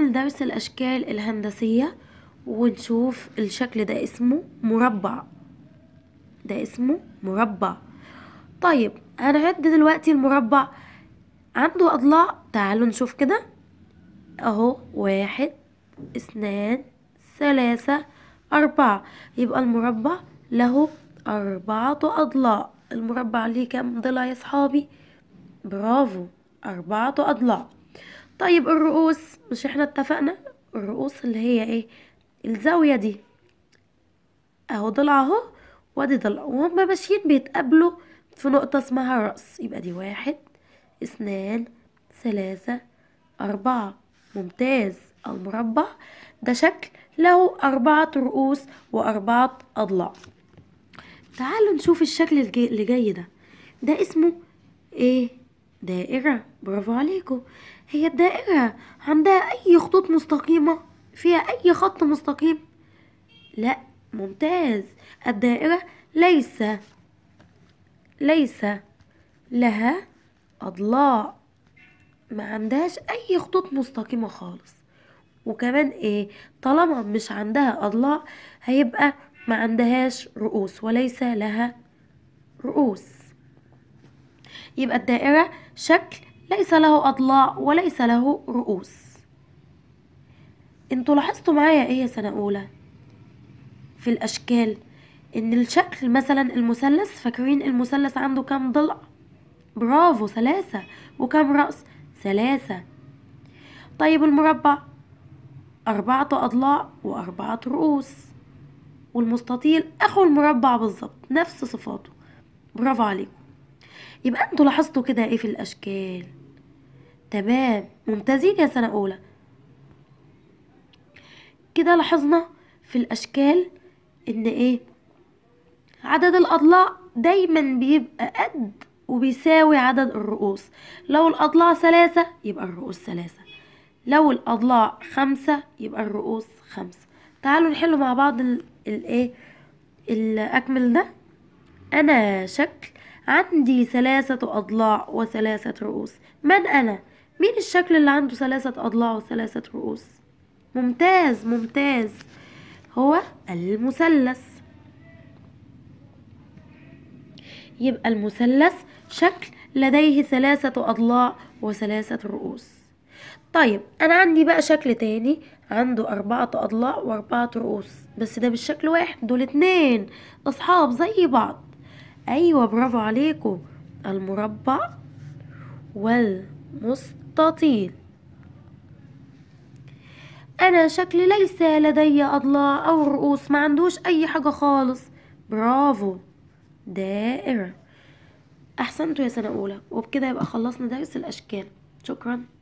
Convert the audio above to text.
هنعمل درس الأشكال الهندسية ونشوف الشكل ده اسمه مربع ده اسمه مربع طيب هنعد دلوقتي المربع عنده أضلاع تعالوا نشوف كده أهو واحد اثنان ثلاثة أربعة يبقى المربع له أربعة أضلاع المربع ليه كام ضلع يا صحابي برافو أربعة أضلاع طيب الرؤوس مش احنا اتفقنا الرؤوس اللي هي ايه الزاوية دي اهو ضلع اهو وادي ضلع وهم ماشيين بيتقابلوا في نقطة اسمها رأس يبقى دي واحد اثنان ثلاثة أربعة ممتاز المربع ده شكل له أربعة رؤوس وأربعة أضلاع تعالوا نشوف الشكل اللي جاي ده ده اسمه ايه دائرة برافو عليكم هي الدائرة عندها أي خطوط مستقيمة فيها أي خط مستقيم لا ممتاز الدائرة ليس ليس لها أضلاع ما عندهاش أي خطوط مستقيمة خالص وكمان إيه طالما مش عندها أضلاع هيبقى ما عندهاش رؤوس وليس لها رؤوس يبقى الدائرة شكل ليس له أضلاع وليس له رؤوس انتوا لاحظتوا معايا ايه يا سنة أولى في الأشكال ان الشكل مثلا المثلث فاكرين المثلث عنده كام ضلع برافو ثلاثة وكام رأس ثلاثة طيب المربع أربعة أضلاع وأربعة رؤوس والمستطيل أخو المربع بالظبط نفس صفاته برافو عليكم يبقى انتوا لاحظتوا كده ايه في الاشكال تمام ممتازين يا سنه اولى كده لاحظنا في الاشكال ان ايه عدد الاضلاع دايما بيبقى قد وبيساوي عدد الرؤوس لو الاضلاع ثلاثة يبقى الرؤوس ثلاثة لو الاضلاع خمسة يبقى الرؤوس خمسة تعالوا نحل مع بعض الايه الاكمل ده انا شكل عندي ثلاثة أضلاع وثلاثة رؤوس من أنا؟ مين الشكل اللي عنده ثلاثة أضلاع وثلاثة رؤوس؟ ممتاز ممتاز هو المثلث يبقى المثلث شكل لديه ثلاثة أضلاع وثلاثة رؤوس طيب أنا عندي بقى شكل تاني عنده أربعة أضلاع وأربعة رؤوس بس ده بالشكل واحد دول اتنين أصحاب زي بعض أيوة برافو عليكم المربع والمستطيل أنا شكلي ليس لدي أضلاع أو رؤوس ما عندوش أي حاجة خالص برافو دائرة أحسنتوا يا سنة أولى وبكده يبقى خلصنا درس الأشكال شكراً